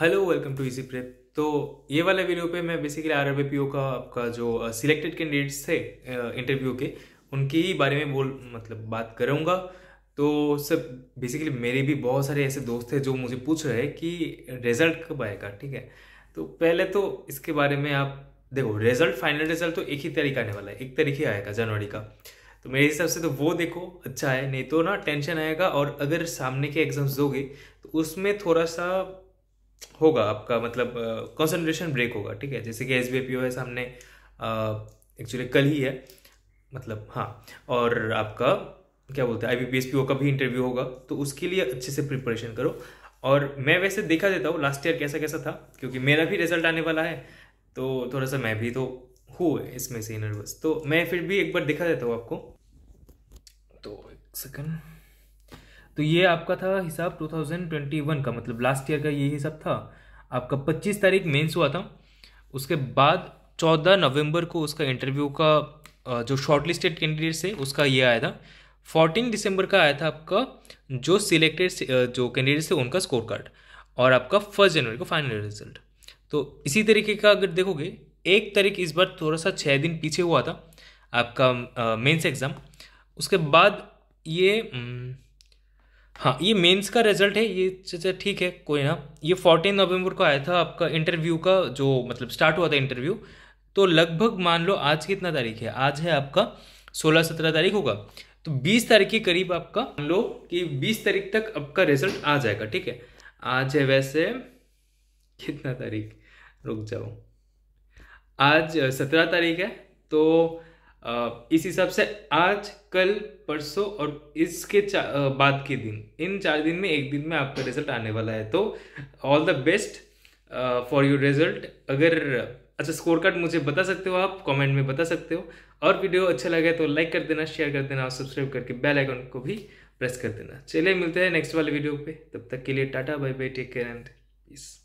hello welcome to Easy Prep तो ये वाला वीडियो पे मैं बेसिकली आर का आपका जो सिलेक्टेड uh, कैंडिडेट्स थे इंटरव्यू uh, के उनके ही बारे में बोल मतलब बात करूँगा तो सब बेसिकली मेरे भी बहुत सारे ऐसे दोस्त हैं जो मुझे पूछ रहे हैं कि रिजल्ट कब आएगा ठीक है तो पहले तो इसके बारे में आप देखो रिजल्ट फाइनल रिजल्ट तो एक ही तारीख आने वाला है एक तारीख ही आएगा जनवरी का तो मेरे हिसाब से तो वो देखो अच्छा है नहीं तो ना टेंशन आएगा और अगर सामने के एग्जाम्स दोगे तो उसमें थोड़ा सा होगा आपका मतलब कंसंट्रेशन ब्रेक होगा ठीक है जैसे कि S B P O S हमने एक्चुअली कल ही है मतलब हाँ और आपका क्या बोलते हैं I B P S P O का भी इंटरव्यू होगा तो उसके लिए अच्छे से प्रिपरेशन करो और मैं वैसे देखा देता हूँ लास्ट ईयर कैसा कैसा था क्योंकि मेरा भी रिजल्ट आने वाला है तो थोड़ा सा मैं भी तो हूँ इसमें से नर्वस तो मैं फिर भी एक बार देखा देता हूँ आपको तो एक सेकेंड तो ये आपका था हिसाब 2021 का मतलब लास्ट ईयर का ये हिसाब था आपका 25 तारीख मेंस हुआ था उसके बाद 14 नवंबर को उसका इंटरव्यू का जो शॉर्ट लिस्टेड कैंडिडेट्स है उसका ये आया था 14 दिसंबर का आया था आपका जो सिलेक्टेड जो कैंडिडेट्स थे उनका स्कोर कार्ड और आपका फर्स्ट जनवरी को फाइनल रिजल्ट तो इसी तरीके का अगर देखोगे एक तारीख इस बार थोड़ा सा छः दिन पीछे हुआ था आपका मेंस एग्ज़ाम उसके बाद ये हाँ ये मेंस का रिजल्ट है ये चाचा ठीक है कोई ना ये फोर्टीन नवंबर को आया था आपका इंटरव्यू का जो मतलब स्टार्ट हुआ था इंटरव्यू तो लगभग मान लो आज कितना तारीख है आज है आपका सोलह सत्रह तारीख होगा तो बीस तारीख के करीब आपका मान लो कि बीस तारीख तक आपका रिजल्ट आ जाएगा ठीक है आज है वैसे कितना तारीख रुक जाओ आज सत्रह तारीख है तो इस हिसाब से आज कल परसों और इसके बाद के दिन इन चार दिन में एक दिन में आपका रिजल्ट आने वाला है तो all the best for your result अगर अच्छा स्कोर कार्ड मुझे बता सकते हो आप कमेंट में बता सकते हो और वीडियो अच्छा लगे तो लाइक कर देना शेयर कर देना और सब्सक्राइब करके बेल आइकन को भी प्रेस कर देना चलिए मिलते हैं नेक्स्ट वाले वीडियो पे तब तक के लिए tata bye bye take care and piece